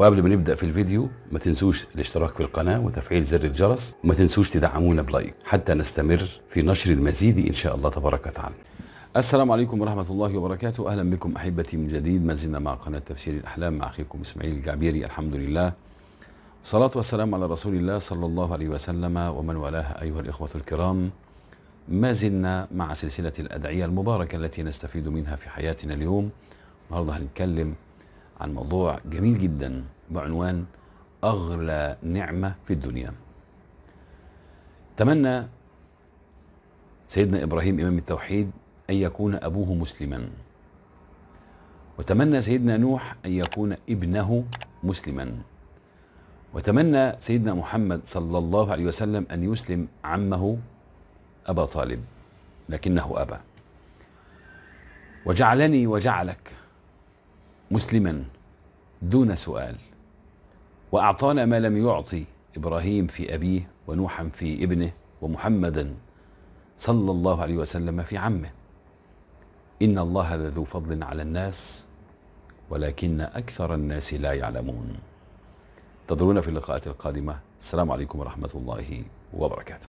وقبل ما نبدا في الفيديو ما تنسوش الاشتراك في القناه وتفعيل زر الجرس وما تنسوش تدعمونا بلايك حتى نستمر في نشر المزيد ان شاء الله تبارك وتعالى السلام عليكم ورحمة الله وبركاته أهلا بكم أحبتي من جديد ما زلنا مع قناة تفسير الأحلام مع أخيكم إسماعيل الجعبيري الحمد لله والصلاة والسلام على رسول الله صلى الله عليه وسلم ومن والاه أيها الإخوة الكرام ما زلنا مع سلسلة الأدعية المباركة التي نستفيد منها في حياتنا اليوم النهاردة هنتكلم عن موضوع جميل جدا بعنوان أغلى نعمة في الدنيا تمنى سيدنا إبراهيم إمام التوحيد أن يكون أبوه مسلما وتمنى سيدنا نوح أن يكون ابنه مسلما وتمنى سيدنا محمد صلى الله عليه وسلم أن يسلم عمه أبا طالب لكنه أبى وجعلني وجعلك مسلما دون سؤال وأعطانا ما لم يعطي إبراهيم في أبيه ونوحا في ابنه ومحمدا صلى الله عليه وسلم في عمه إن الله لذو فضل على الناس ولكن أكثر الناس لا يعلمون انتظرونا في اللقاءات القادمة السلام عليكم ورحمة الله وبركاته